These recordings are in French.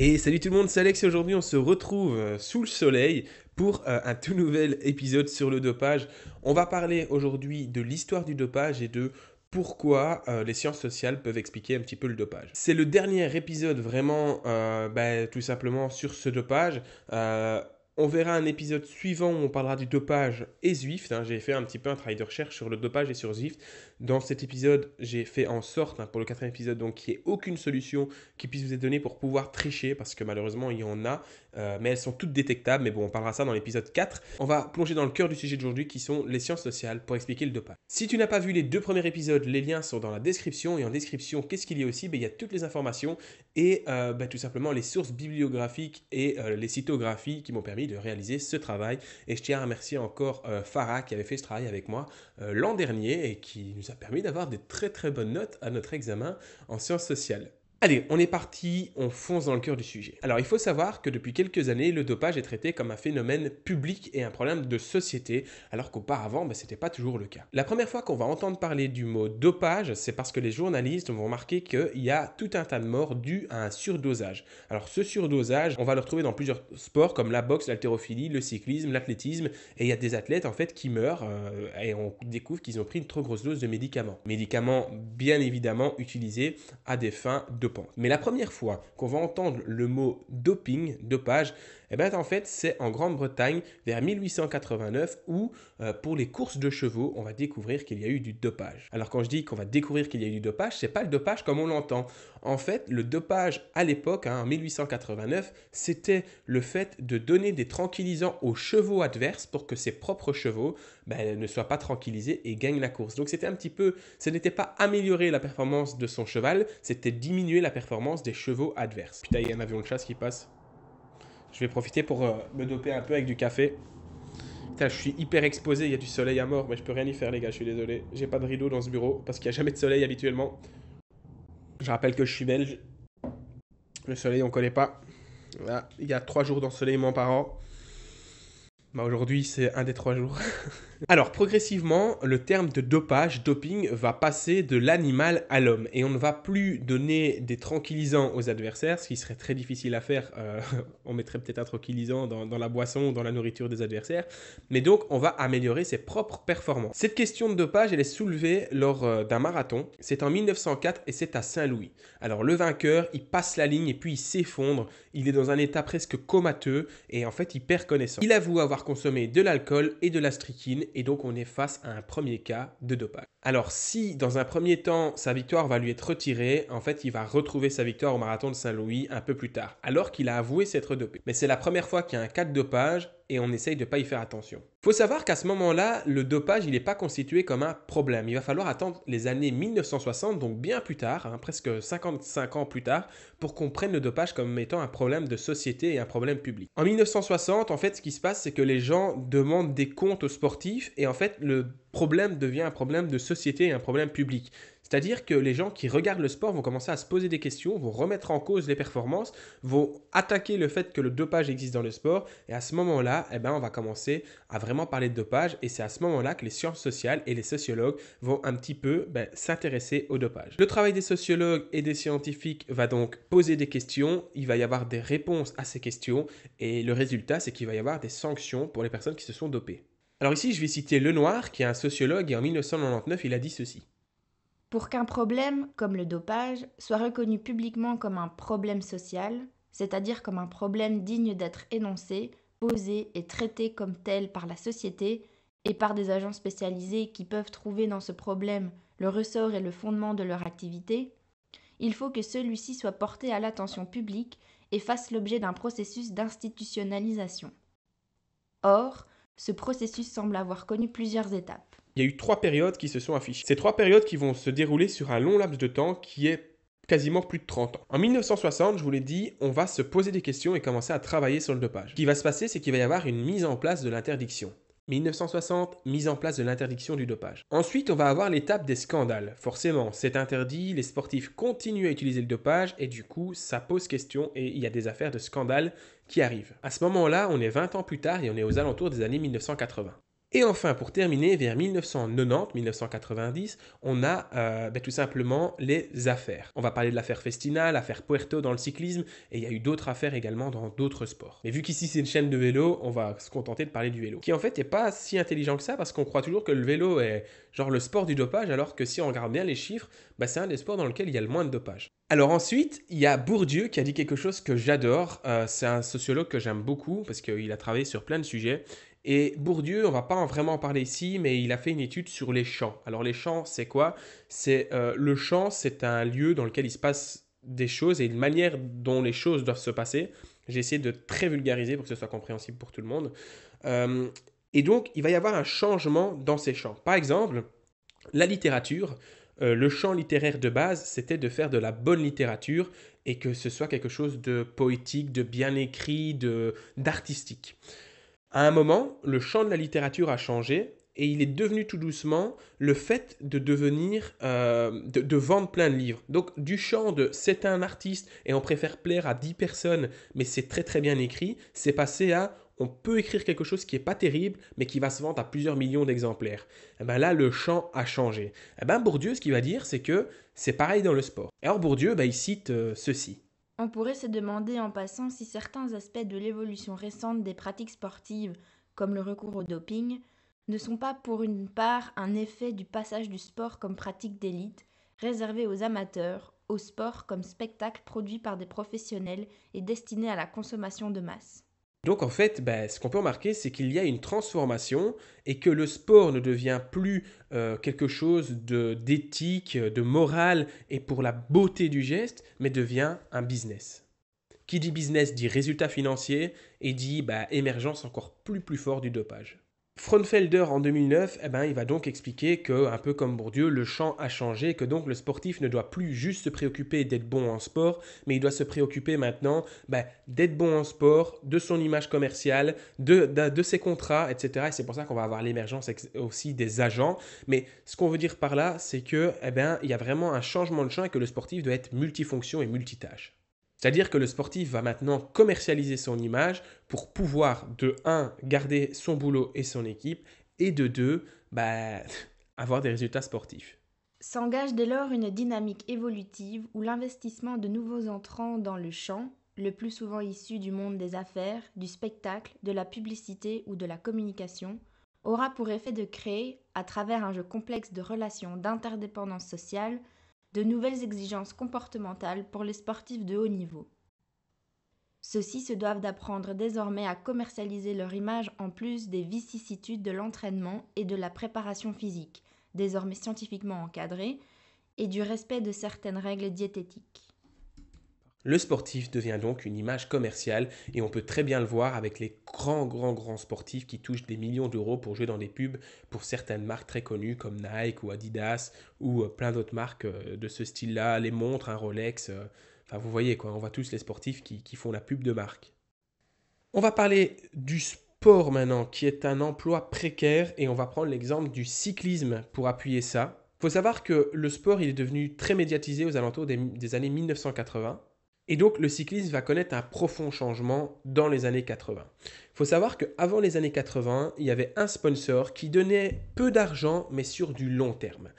Et salut tout le monde, c'est Alex et aujourd'hui on se retrouve euh, sous le soleil pour euh, un tout nouvel épisode sur le dopage. On va parler aujourd'hui de l'histoire du dopage et de pourquoi euh, les sciences sociales peuvent expliquer un petit peu le dopage. C'est le dernier épisode vraiment ben, tout simplement sur ce dopage. On verra un épisode suivant où on parlera du dopage et Zwift. Hein. J'ai fait un petit peu un travail de recherche sur le dopage et sur Zwift. Dans cet épisode, j'ai fait en sorte, hein, pour le quatrième épisode, donc qu'il n'y ait aucune solution qui puisse vous être donnée pour pouvoir tricher, parce que malheureusement, il y en a, euh, mais elles sont toutes détectables. Mais bon, on parlera ça dans l'épisode 4. On va plonger dans le cœur du sujet d'aujourd'hui, qui sont les sciences sociales, pour expliquer le dopage. Si tu n'as pas vu les deux premiers épisodes, les liens sont dans la description. Et en description, qu'est-ce qu'il y a aussi ben, Il y a toutes les informations et euh, bah, tout simplement les sources bibliographiques et euh, les cytographies qui m'ont permis de réaliser ce travail. Et je tiens à remercier encore euh, Farah qui avait fait ce travail avec moi l'an dernier et qui nous a permis d'avoir des très très bonnes notes à notre examen en sciences sociales. Allez, on est parti, on fonce dans le cœur du sujet. Alors il faut savoir que depuis quelques années, le dopage est traité comme un phénomène public et un problème de société, alors qu'auparavant, ce bah, c'était pas toujours le cas. La première fois qu'on va entendre parler du mot dopage, c'est parce que les journalistes vont remarquer qu'il y a tout un tas de morts dues à un surdosage. Alors ce surdosage, on va le retrouver dans plusieurs sports comme la boxe, l'haltérophilie, le cyclisme, l'athlétisme, et il y a des athlètes en fait qui meurent euh, et on découvre qu'ils ont pris une trop grosse dose de médicaments. Médicaments bien évidemment utilisés à des fins de mais la première fois qu'on va entendre le mot doping, dopage, eh bien, en fait, c'est en Grande-Bretagne, vers 1889, où, euh, pour les courses de chevaux, on va découvrir qu'il y a eu du dopage. Alors, quand je dis qu'on va découvrir qu'il y a eu du dopage, c'est pas le dopage comme on l'entend. En fait, le dopage à l'époque, hein, en 1889, c'était le fait de donner des tranquillisants aux chevaux adverses pour que ses propres chevaux ben, ne soient pas tranquillisés et gagnent la course. Donc, c'était un petit peu, ce n'était pas améliorer la performance de son cheval, c'était diminuer la performance des chevaux adverses. Putain, il y a un avion de chasse qui passe. Je vais profiter pour euh, me doper un peu avec du café. Putain, je suis hyper exposé, il y a du soleil à mort, mais je peux rien y faire les gars, je suis désolé. J'ai pas de rideau dans ce bureau parce qu'il n'y a jamais de soleil habituellement. Je rappelle que je suis belge. Le soleil, on connaît pas. Il y a trois jours d'ensoleillement par an. Bah, aujourd'hui, c'est un des trois jours. Alors, progressivement, le terme de dopage, doping, va passer de l'animal à l'homme. Et on ne va plus donner des tranquillisants aux adversaires, ce qui serait très difficile à faire. Euh, on mettrait peut-être un tranquillisant dans, la boisson, dans la nourriture des adversaires. Mais donc, on va améliorer ses propres performances. Cette question de dopage, elle est soulevée lors euh, d'un marathon. C'est en 1904 et c'est à Saint-Louis. Alors, le vainqueur, il passe la ligne et puis il s'effondre. Il est dans un état presque comateux et en fait, il perd connaissance. Il avoue avoir consommer de l'alcool et de la strychnine et donc on est face à un premier cas de dopage. Alors si dans un premier temps sa victoire va lui être retirée, en fait il va retrouver sa victoire au marathon de Saint-Louis un peu plus tard, alors qu'il a avoué s'être dopé. Mais c'est la première fois qu'il y a un cas de dopage et on essaye de ne pas y faire attention. Faut savoir qu'à ce moment-là, le dopage, il n'est pas constitué comme un problème. Il va falloir attendre les années 1960, donc bien plus tard, hein, presque 55 ans plus tard, pour qu'on prenne le dopage comme étant un problème de société et un problème public. En 1960, en fait, ce qui se passe, c'est que les gens demandent des comptes aux sportifs et en fait, le problème devient un problème de société et un problème public. C'est-à-dire que les gens qui regardent le sport vont commencer à se poser des questions, vont remettre en cause les performances, vont attaquer le fait que le dopage existe dans le sport. Et à ce moment-là, eh ben, on va commencer à vraiment parler de dopage. Et c'est à ce moment-là que les sciences sociales et les sociologues vont un petit peu ben, s'intéresser au dopage. Le travail des sociologues et des scientifiques va donc poser des questions. Il va y avoir des réponses à ces questions. Et le résultat, c'est qu'il va y avoir des sanctions pour les personnes qui se sont dopées. Alors ici, je vais citer Lenoir, qui est un sociologue, et en 1999, il a dit ceci. Pour qu'un problème, comme le dopage, soit reconnu publiquement comme un problème social, c'est-à-dire comme un problème digne d'être énoncé, posé et traité comme tel par la société et par des agents spécialisés qui peuvent trouver dans ce problème le ressort et le fondement de leur activité, il faut que celui-ci soit porté à l'attention publique et fasse l'objet d'un processus d'institutionnalisation. Or, ce processus semble avoir connu plusieurs étapes il y a eu trois périodes qui se sont affichées. Ces trois périodes qui vont se dérouler sur un long laps de temps qui est quasiment plus de 30 ans. En 1960, je vous l'ai dit, on va se poser des questions et commencer à travailler sur le dopage. Ce qui va se passer, c'est qu'il va y avoir une mise en place de l'interdiction. 1960, mise en place de l'interdiction du dopage. Ensuite, on va avoir l'étape des scandales. Forcément, c'est interdit, les sportifs continuent à utiliser le dopage et du coup, ça pose question et il y a des affaires de scandales qui arrivent. À ce moment-là, on est 20 ans plus tard et on est aux alentours des années 1980. Et enfin, pour terminer, vers 1990-1990, on a euh, ben, tout simplement les affaires. On va parler de l'affaire Festina, l'affaire Puerto dans le cyclisme, et il y a eu d'autres affaires également dans d'autres sports. Mais vu qu'ici c'est une chaîne de vélo, on va se contenter de parler du vélo, qui en fait n'est pas si intelligent que ça, parce qu'on croit toujours que le vélo est genre le sport du dopage, alors que si on regarde bien les chiffres, ben, c'est un des sports dans lequel il y a le moins de dopage. Alors ensuite, il y a Bourdieu qui a dit quelque chose que j'adore. Euh, c'est un sociologue que j'aime beaucoup parce qu'il a travaillé sur plein de sujets. Et Bourdieu, on va pas vraiment en parler ici, mais il a fait une étude sur les champs. Alors les champs, c'est quoi C'est euh, le champ, c'est un lieu dans lequel il se passe des choses et une manière dont les choses doivent se passer. J'ai essayé de très vulgariser pour que ce soit compréhensible pour tout le monde. Euh, et donc, il va y avoir un changement dans ces champs. Par exemple, la littérature, euh, le champ littéraire de base, c'était de faire de la bonne littérature et que ce soit quelque chose de poétique, de bien écrit, de d'artistique. À un moment, le champ de la littérature a changé et il est devenu tout doucement le fait de devenir, euh, de, vendre plein de livres. Donc du champ de c'est un artiste et on préfère plaire à 10 personnes, mais c'est très très bien écrit, c'est passé à on peut écrire quelque chose qui n'est pas terrible, mais qui va se vendre à plusieurs millions d'exemplaires. Eh ben là, le champ a changé. Eh ben Bourdieu, ce qu'il va dire, c'est que c'est pareil dans le sport. Et alors Bourdieu, ben, il cite euh, ceci. On pourrait se demander en passant si certains aspects de l'évolution récente des pratiques sportives, comme le recours au doping, ne sont pas pour une part un effet du passage du sport comme pratique d'élite, réservée aux amateurs, au sport comme spectacle produit par des professionnels et destiné à la consommation de masse. Donc en fait, bah, ce qu'on peut remarquer, c'est qu'il y a une transformation et que le sport ne devient plus euh, quelque chose d'éthique, de, moral morale et pour la beauté du geste, mais devient un business. Qui dit business dit résultat financier et dit bah, émergence encore plus plus fort du dopage. Fronfelder en 2009, eh ben, il va donc expliquer que, un peu comme Bourdieu, le champ a changé, que donc le sportif ne doit plus juste se préoccuper d'être bon en sport, mais il doit se préoccuper maintenant ben, d'être bon en sport, de son image commerciale, de, ses contrats, etc. Et c'est pour ça qu'on va avoir l'émergence aussi des agents. Mais ce qu'on veut dire par là, c'est que eh ben, il y a vraiment un changement de champ et que le sportif doit être multifonction et multitâche. C'est-à-dire que le sportif va maintenant commercialiser son image pour pouvoir, de 1, garder son boulot et son équipe, et de 2, bah, avoir des résultats sportifs. S'engage dès lors une dynamique évolutive où l'investissement de nouveaux entrants dans le champ, le plus souvent issu du monde des affaires, du spectacle, de la publicité ou de la communication, aura pour effet de créer, à travers un jeu complexe de relations d'interdépendance sociale, de nouvelles exigences comportementales pour les sportifs de haut niveau. Ceux-ci se doivent d'apprendre désormais à commercialiser leur image en plus des vicissitudes de l'entraînement et de la préparation physique, désormais scientifiquement encadrées, et du respect de certaines règles diététiques. Le sportif devient donc une image commerciale et on peut très bien le voir avec les grands, grands, grands sportifs qui touchent des millions d'euros pour jouer dans des pubs pour certaines marques très connues comme Nike ou Adidas ou euh, plein d'autres marques euh, de ce style-là, les montres, un Rolex. Euh, enfin, vous voyez quoi, on voit tous les sportifs qui, font la pub de marque. On va parler du sport maintenant, qui est un emploi précaire, et on va prendre l'exemple du cyclisme pour appuyer ça. Il faut savoir que le sport est devenu très médiatisé aux alentours des années 1980. Et donc le cyclisme va connaître un profond changement dans les années 80. Il faut savoir qu'avant les années 80, il y avait un sponsor qui donnait peu d'argent mais sur du long terme.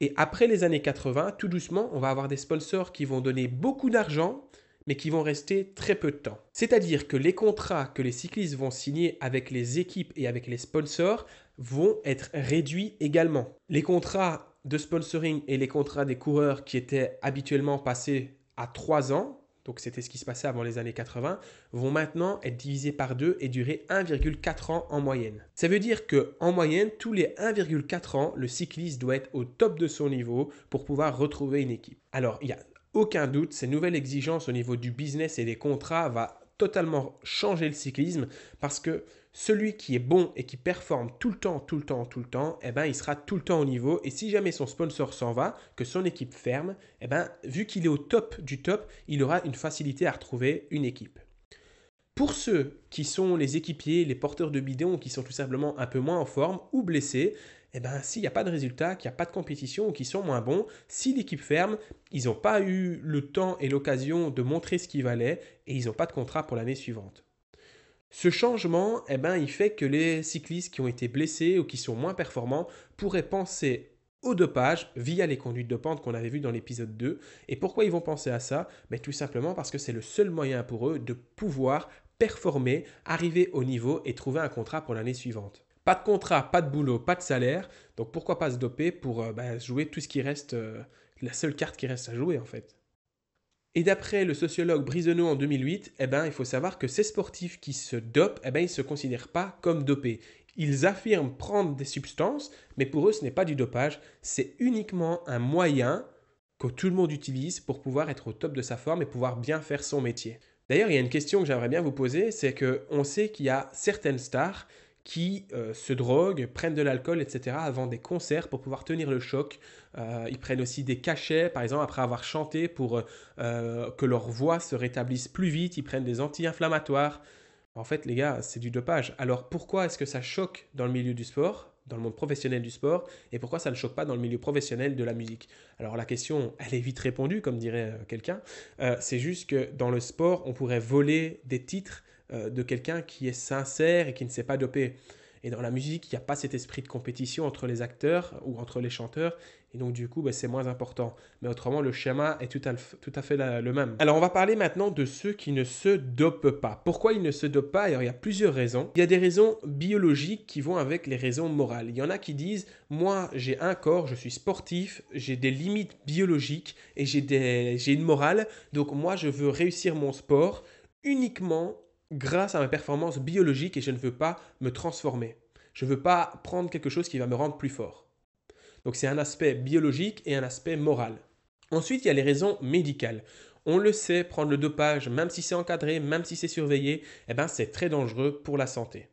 Et après les années 80, tout doucement, on va avoir des sponsors qui vont donner beaucoup d'argent mais qui vont rester très peu de temps. C'est-à-dire que les contrats que les cyclistes vont signer avec les équipes et avec les sponsors vont être réduits également. Les contrats de sponsoring et les contrats des coureurs qui étaient habituellement passés à 3 ans donc c'était ce qui se passait avant les années 80, vont maintenant être divisés par deux et durer 1,4 ans en moyenne. Ça veut dire que en moyenne, tous les 1,4 ans, le cycliste doit être au top de son niveau pour pouvoir retrouver une équipe. Alors, il n'y a aucun doute, ces nouvelles exigences au niveau du business et des contrats va totalement changer le cyclisme parce que celui qui est bon et qui performe tout le temps, tout le temps, tout le temps, eh ben, il sera tout le temps au niveau. Et si jamais son sponsor s'en va, que son équipe ferme, eh ben, vu qu'il est au top du top, il aura une facilité à retrouver une équipe. Pour ceux qui sont les équipiers, les porteurs de bidons, qui sont tout simplement un peu moins en forme ou blessés, eh ben, s'il n'y a pas de résultat, qu'il n'y a pas de compétition ou qu'ils sont moins bons, si l'équipe ferme, ils n'ont pas eu le temps et l'occasion de montrer ce qu'ils valait et ils n'ont pas de contrat pour l'année suivante. Ce changement, eh ben, il fait que les cyclistes qui ont été blessés ou qui sont moins performants pourraient penser au dopage via les conduites de pente qu'on avait vu dans l'épisode 2. Et pourquoi ils vont penser à ça ben, Tout simplement parce que c'est le seul moyen pour eux de pouvoir performer, arriver au niveau et trouver un contrat pour l'année suivante. Pas de contrat, pas de boulot, pas de salaire. Donc pourquoi pas se doper pour euh, ben, jouer tout ce qui reste, euh, la seule carte qui reste à jouer en fait. Et d'après le sociologue Brisonneau en 2008, eh ben, il faut savoir que ces sportifs qui se dopent, eh ben, ils ne se considèrent pas comme dopés. Ils affirment prendre des substances, mais pour eux, ce n'est pas du dopage, c'est uniquement un moyen que tout le monde utilise pour pouvoir être au top de sa forme et pouvoir bien faire son métier. D'ailleurs, il y a une question que j'aimerais bien vous poser, c'est que on sait qu'il y a certaines stars qui euh, se droguent, prennent de l'alcool, etc. avant des concerts pour pouvoir tenir le choc. Euh, ils prennent aussi des cachets, par exemple, après avoir chanté pour euh, que leur voix se rétablisse plus vite. Ils prennent des anti-inflammatoires. En fait, les gars, c'est du dopage. Alors pourquoi est-ce que ça choque dans le milieu du sport dans le monde professionnel du sport et pourquoi ça ne choque pas dans le milieu professionnel de la musique. Alors la question, elle est vite répondue, comme dirait quelqu'un. c'est juste que dans le sport, on pourrait voler des titres euh, de quelqu'un qui est sincère et qui ne s'est pas dopé. Et dans la musique, il n'y a pas cet esprit de compétition entre les acteurs ou entre les chanteurs. Et donc, du coup, bah, c'est moins important. Mais autrement, le schéma est tout à, tout à fait le même. Alors, on va parler maintenant de ceux qui ne se dopent pas. Pourquoi ils ne se dopent pas Alors, il y a plusieurs raisons. Il y a des raisons biologiques qui vont avec les raisons morales. Il y en a qui disent Moi, j'ai un corps, je suis sportif, j'ai des limites biologiques et j'ai une morale. Donc, moi, je veux réussir mon sport uniquement grâce à ma performance biologique et je ne veux pas me transformer. Je ne veux pas prendre quelque chose qui va me rendre plus fort. Donc c'est un aspect biologique et un aspect moral. Ensuite, il y a les raisons médicales. On le sait, prendre le dopage, même si c'est encadré, même si c'est surveillé, eh ben, c'est très dangereux pour la santé.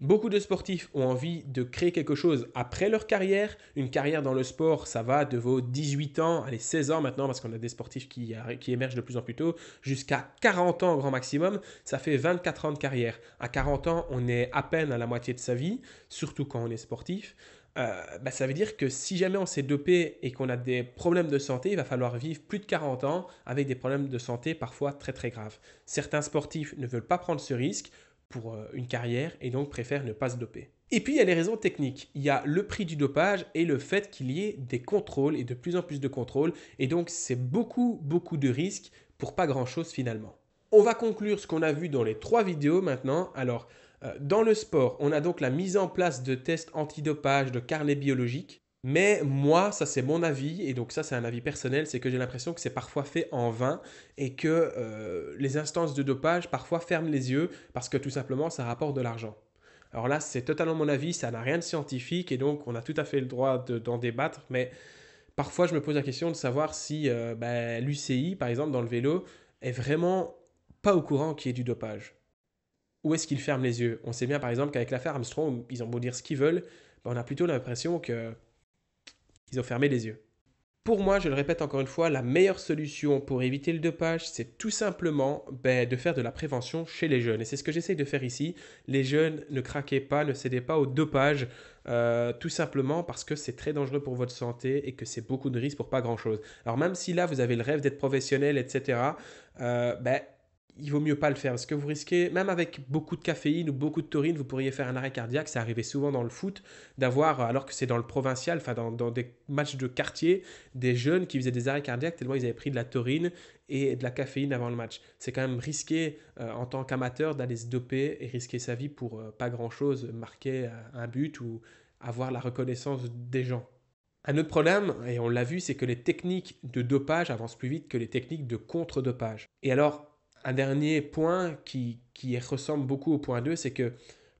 Beaucoup de sportifs ont envie de créer quelque chose après leur carrière. Une carrière dans le sport, ça va de vos 18 ans, allez 16 ans maintenant, parce qu'on a des sportifs qui, émergent de plus en plus tôt, jusqu'à 40 ans au grand maximum. Ça fait 24 ans de carrière. À 40 ans, on est à peine à la moitié de sa vie, surtout quand on est sportif. Euh, bah, ça veut dire que si jamais on s'est dopé et qu'on a des problèmes de santé, il va falloir vivre plus de 40 ans avec des problèmes de santé parfois très très graves. Certains sportifs ne veulent pas prendre ce risque pour euh, une carrière et donc préfère ne pas se doper. Et puis il y a les raisons techniques. Il y a le prix du dopage et le fait qu'il y ait des contrôles et de plus en plus de contrôles. Et donc c'est beaucoup, beaucoup de risques pour pas grand-chose finalement. On va conclure ce qu'on a vu dans les trois vidéos maintenant. Alors, euh, dans le sport, on a donc la mise en place de tests antidopage, de carnet biologique. Mais moi, ça c'est mon avis, et donc ça c'est un avis personnel, c'est que j'ai l'impression que c'est parfois fait en vain et que euh, les instances de dopage parfois ferment les yeux parce que tout simplement ça rapporte de l'argent. Alors là, c'est totalement mon avis, ça n'a rien de scientifique et donc on a tout à fait le droit d'en débattre, mais parfois je me pose la question de savoir si euh, ben, l'UCI, par exemple, dans le vélo, est vraiment pas au courant qu'il y ait du dopage. Où est-ce qu'ils ferment les yeux On sait bien par exemple qu'avec l'affaire Armstrong, ils ont beau dire ce qu'ils veulent, ben, on a plutôt l'impression que ils ont fermé les yeux. Pour moi, je le répète encore une fois, la meilleure solution pour éviter le dopage, c'est tout simplement ben, de faire de la prévention chez les jeunes. Et c'est ce que j'essaye de faire ici. Les jeunes ne craquez pas, ne cédez pas au dopage, euh, tout simplement parce que c'est très dangereux pour votre santé et que c'est beaucoup de risques pour pas grand-chose. Alors même si là, vous avez le rêve d'être professionnel, etc., euh, ben, il vaut mieux pas le faire parce que vous risquez, même avec beaucoup de caféine ou beaucoup de taurine, vous pourriez faire un arrêt cardiaque. Ça arrivait souvent dans le foot d'avoir, alors que c'est dans le provincial, enfin dans, des matchs de quartier, des jeunes qui faisaient des arrêts cardiaques tellement ils avaient pris de la taurine et de la caféine avant le match. C'est quand même risqué euh, en tant qu'amateur d'aller se doper et risquer sa vie pour euh, pas grand chose, marquer euh, un but ou avoir la reconnaissance des gens. Un autre problème, et on l'a vu, c'est que les techniques de dopage avancent plus vite que les techniques de contre-dopage. Et alors, un dernier point qui, ressemble beaucoup au point 2, c'est que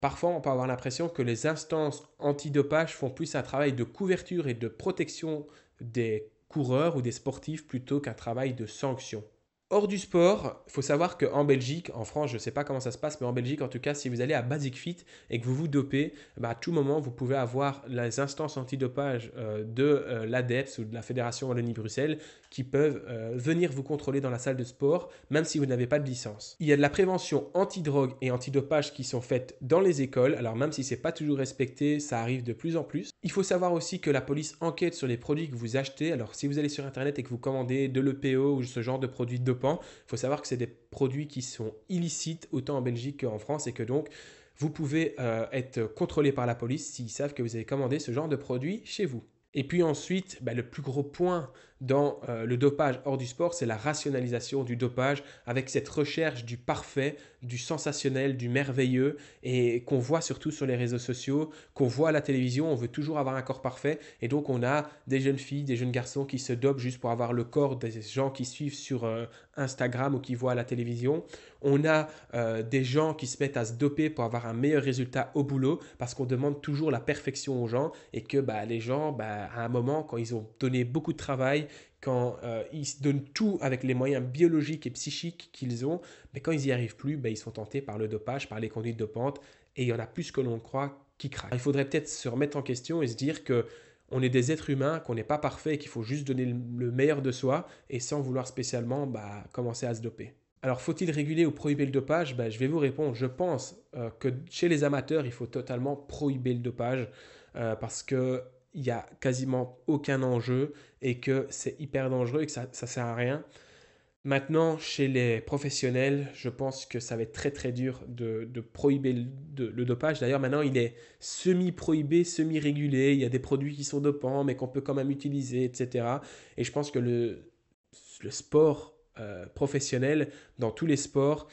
parfois on peut avoir l'impression que les instances antidopage font plus un travail de couverture et de protection des coureurs ou des sportifs plutôt qu'un travail de sanction. Hors du sport, il faut savoir qu'en Belgique, en France, je ne sais pas comment ça se passe, mais en Belgique, en tout cas, si vous allez à Basic Fit et que vous vous dopez, bah, à tout moment, vous pouvez avoir les instances antidopage euh, de euh, l'ADEPS ou de la Fédération Wallonie-Bruxelles qui peuvent euh, venir vous contrôler dans la salle de sport, même si vous n'avez pas de licence. Il y a de la prévention anti-drogue et anti-dopage qui sont faites dans les écoles, alors même si c'est pas toujours respecté, ça arrive de plus en plus. Il faut savoir aussi que la police enquête sur les produits que vous achetez, alors si vous allez sur internet et que vous commandez de l'EPO ou ce genre de produits dopants, il faut savoir que c'est des produits qui sont illicites autant en Belgique qu'en France et que donc vous pouvez euh, être contrôlé par la police s'ils savent que vous avez commandé ce genre de produits chez vous. Et puis ensuite, bah, le plus gros point dans euh, le dopage hors du sport, c'est la rationalisation du dopage avec cette recherche du parfait, du sensationnel, du merveilleux et qu'on voit surtout sur les réseaux sociaux, qu'on voit à la télévision, on veut toujours avoir un corps parfait et donc on a des jeunes filles, des jeunes garçons qui se dopent juste pour avoir le corps des gens qui suivent sur euh, Instagram ou qui voient à la télévision. On a euh, des gens qui se mettent à se doper pour avoir un meilleur résultat au boulot parce qu'on demande toujours la perfection aux gens et que bah, les gens, bah, à un moment, quand ils ont donné beaucoup de travail, quand euh, ils donnent tout avec les moyens biologiques et psychiques qu'ils ont, mais quand ils n'y arrivent plus, ben, ils sont tentés par le dopage, par les conduites dopantes, et il y en a plus que l'on croit qui craquent. Il faudrait peut-être se remettre en question et se dire que on est des êtres humains, qu'on n'est pas parfait, qu'il faut juste donner le meilleur de soi et sans vouloir spécialement bah, commencer à se doper. Alors faut-il réguler ou prohiber le dopage ben, Je vais vous répondre, je pense euh, que chez les amateurs, il faut totalement prohiber le dopage euh, parce que il n'y a quasiment aucun enjeu et que c'est hyper dangereux et que ça ne sert à rien. Maintenant, chez les professionnels, je pense que ça va être très très dur de, prohiber le, dopage. D'ailleurs, maintenant, il est semi-prohibé, semi-régulé. Il y a des produits qui sont dopants, mais qu'on peut quand même utiliser, etc. Et je pense que le, le sport euh, professionnel, dans tous les sports,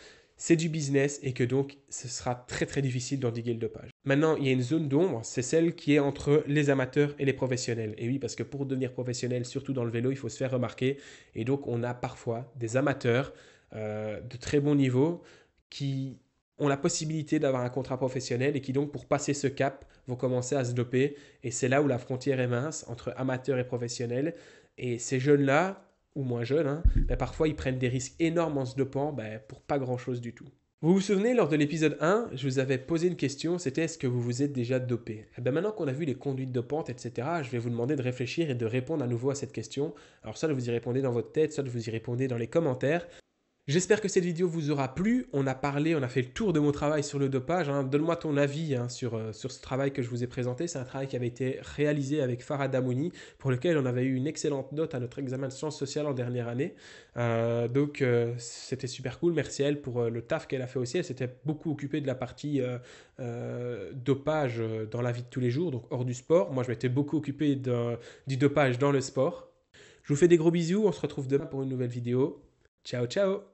c'est du business et que donc ce sera très très difficile d'endiguer le dopage. Maintenant, il y a une zone d'ombre, c'est celle qui est entre les amateurs et les professionnels. Et oui, parce que pour devenir professionnel, surtout dans le vélo, il faut se faire remarquer. Et donc, on a parfois des amateurs euh, de très bon niveau qui ont la possibilité d'avoir un contrat professionnel et qui donc pour passer ce cap vont commencer à se doper. Et c'est là où la frontière est mince entre amateurs et professionnels. Et ces jeunes-là, ou moins jeunes, hein, ben, parfois ils prennent des risques énormes en se dopant ben, pour pas grand-chose du tout. Vous vous souvenez, lors de l'épisode 1, je vous avais posé une question, c'était est-ce que vous vous êtes déjà dopé Et eh bien maintenant qu'on a vu les conduites dopantes, etc., je vais vous demander de réfléchir et de répondre à nouveau à cette question. Alors soit vous y répondez dans votre tête, soit vous y répondez dans les commentaires, J'espère que cette vidéo vous aura plu. On a parlé, on a fait le tour de mon travail sur le dopage. Hein. Donne-moi ton avis hein, sur, euh, sur ce travail que je vous ai présenté. C'est un travail qui avait été réalisé avec Farah Damouni, pour lequel on avait eu une excellente note à notre examen de sciences sociales en dernière année. Euh, donc euh, c'était super cool. Merci à elle pour le taf qu'elle a fait aussi. Elle s'était beaucoup occupée de la partie dopage dans la vie de tous les jours, donc hors du sport. Moi, je m'étais beaucoup occupé du dopage dans le sport. Je vous fais des gros bisous. On se retrouve demain pour une nouvelle vidéo. Ciao, ciao